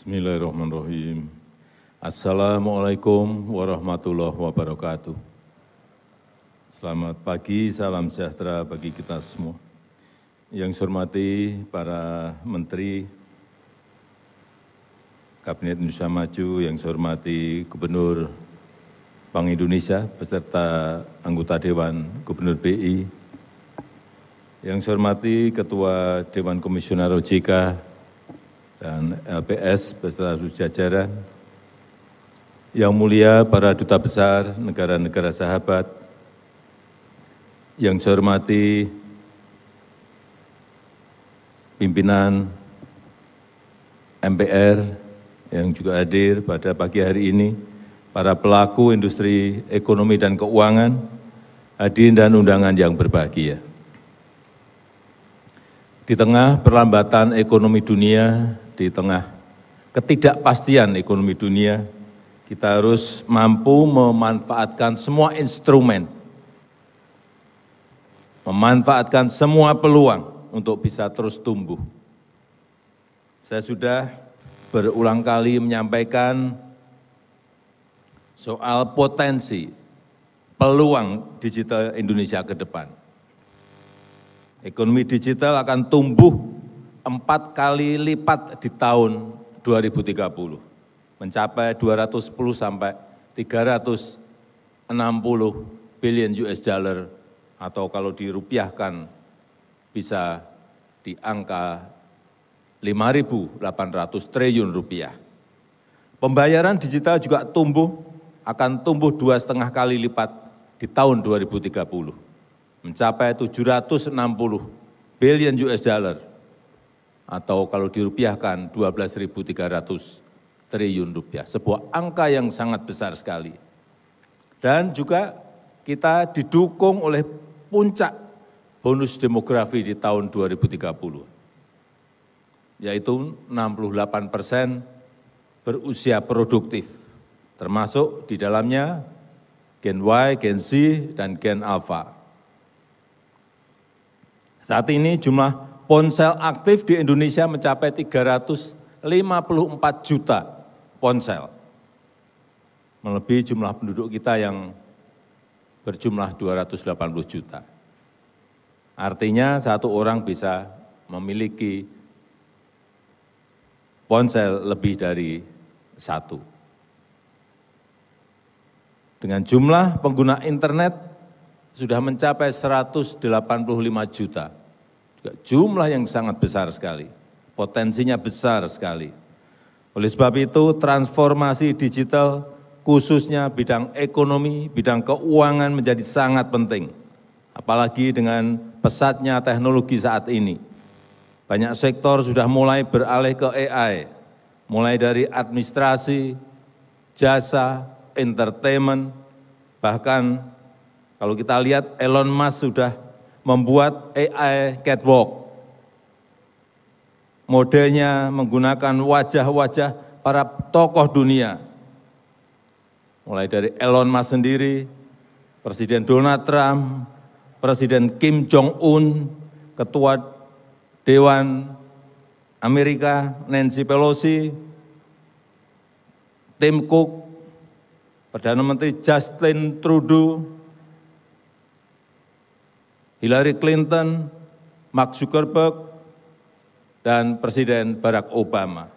Bismillahirrahmanirrahim. Assalamualaikum warahmatullahi wabarakatuh. Selamat pagi, salam sejahtera bagi kita semua. Yang saya hormati para menteri Kabinet Indonesia Maju, yang saya hormati Gubernur Bank Indonesia beserta anggota Dewan Gubernur BI, yang saya hormati Ketua Dewan Komisioner OJK, dan LPS beserta seluruh jajaran, yang mulia para duta besar negara-negara sahabat, yang saya hormati pimpinan MPR yang juga hadir pada pagi hari ini, para pelaku industri ekonomi dan keuangan, hadirin dan undangan yang berbahagia. Di tengah perlambatan ekonomi dunia di tengah ketidakpastian ekonomi dunia, kita harus mampu memanfaatkan semua instrumen, memanfaatkan semua peluang untuk bisa terus tumbuh. Saya sudah berulang kali menyampaikan soal potensi peluang digital Indonesia ke depan. Ekonomi digital akan tumbuh empat kali lipat di tahun 2030, mencapai 210 sampai 360 billion US dollar atau kalau dirupiahkan bisa di angka 5.800 triliun rupiah. Pembayaran digital juga tumbuh, akan tumbuh dua setengah kali lipat di tahun 2030, mencapai 760 billion US dollar atau kalau dirupiahkan 12.300 triliun rupiah. Sebuah angka yang sangat besar sekali. Dan juga kita didukung oleh puncak bonus demografi di tahun 2030, yaitu 68 persen berusia produktif, termasuk di dalamnya Gen Y, Gen Z, dan Gen Alpha. Saat ini jumlah ponsel aktif di Indonesia mencapai 354 juta ponsel. Melebihi jumlah penduduk kita yang berjumlah 280 juta. Artinya satu orang bisa memiliki ponsel lebih dari satu. Dengan jumlah pengguna internet sudah mencapai 185 juta jumlah yang sangat besar sekali, potensinya besar sekali. Oleh sebab itu transformasi digital khususnya bidang ekonomi, bidang keuangan menjadi sangat penting. Apalagi dengan pesatnya teknologi saat ini. Banyak sektor sudah mulai beralih ke AI, mulai dari administrasi, jasa, entertainment, bahkan kalau kita lihat Elon Musk sudah membuat AI catwalk. Modelnya menggunakan wajah-wajah para tokoh dunia. Mulai dari Elon Musk sendiri, Presiden Donald Trump, Presiden Kim Jong-un, Ketua Dewan Amerika Nancy Pelosi, Tim Cook, Perdana Menteri Justin Trudeau, hillary clinton mark zuckerberg dan presiden barack obama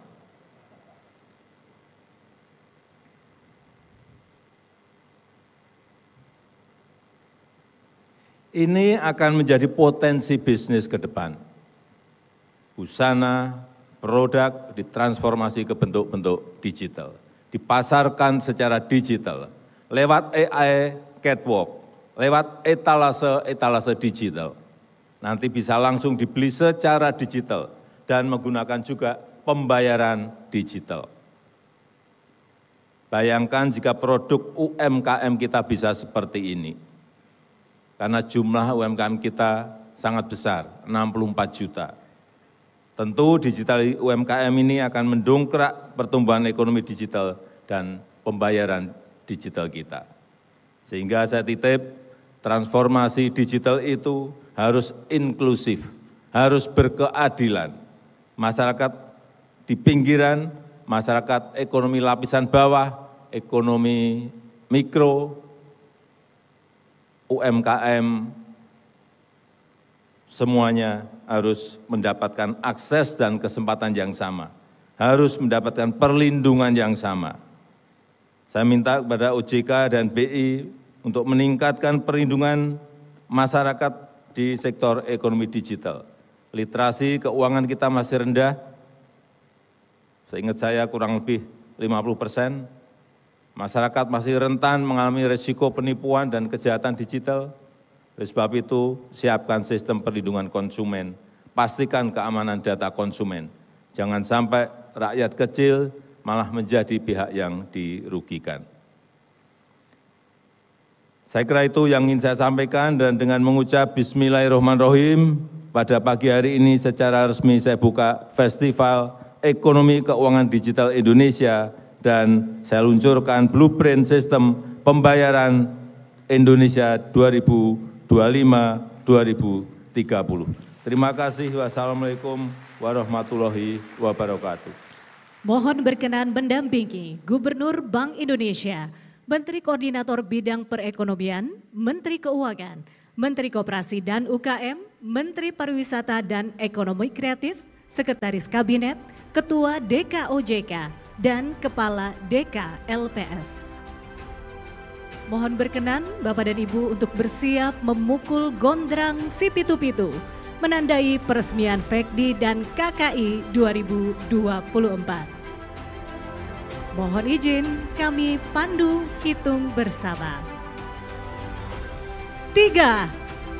ini akan menjadi potensi bisnis ke depan. Busana, produk ditransformasi ke bentuk-bentuk digital, dipasarkan secara digital lewat AI catwalk lewat etalase-etalase digital. Nanti bisa langsung dibeli secara digital dan menggunakan juga pembayaran digital. Bayangkan jika produk UMKM kita bisa seperti ini. Karena jumlah UMKM kita sangat besar, 64 juta. Tentu digital UMKM ini akan mendongkrak pertumbuhan ekonomi digital dan pembayaran digital kita. Sehingga saya titip Transformasi digital itu harus inklusif, harus berkeadilan. Masyarakat di pinggiran, masyarakat ekonomi lapisan bawah, ekonomi mikro, UMKM, semuanya harus mendapatkan akses dan kesempatan yang sama. Harus mendapatkan perlindungan yang sama. Saya minta kepada OJK dan BI untuk meningkatkan perlindungan masyarakat di sektor ekonomi digital. Literasi keuangan kita masih rendah, seingat saya kurang lebih 50 persen. Masyarakat masih rentan mengalami risiko penipuan dan kejahatan digital. Oleh sebab itu, siapkan sistem perlindungan konsumen. Pastikan keamanan data konsumen. Jangan sampai rakyat kecil malah menjadi pihak yang dirugikan. Saya kira itu yang ingin saya sampaikan dan dengan mengucap Bismillahirrahmanirrahim, pada pagi hari ini secara resmi saya buka Festival Ekonomi Keuangan Digital Indonesia dan saya luncurkan blueprint sistem pembayaran Indonesia 2025-2030. Terima kasih. Wassalamualaikum warahmatullahi wabarakatuh. Mohon berkenan mendampingi Gubernur Bank Indonesia Menteri Koordinator Bidang Perekonomian, Menteri Keuangan, Menteri Koperasi dan UKM, Menteri Pariwisata dan Ekonomi Kreatif, Sekretaris Kabinet, Ketua DKOJK, dan Kepala DKLPS. Mohon berkenan Bapak dan Ibu untuk bersiap memukul gondrang si pitu-pitu menandai peresmian FEKDI dan KKI 2024. Mohon izin kami pandu hitung bersama. Tiga,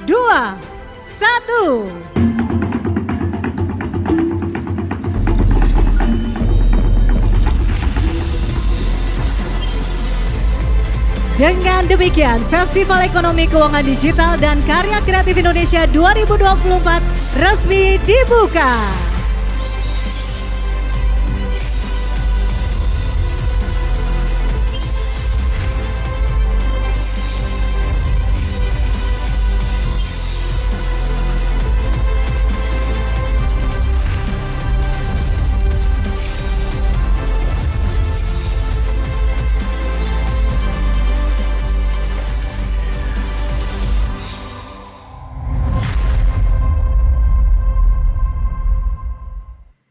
dua, satu. Dengan demikian, Festival Ekonomi Keuangan Digital dan Karya Kreatif Indonesia 2024 resmi dibuka.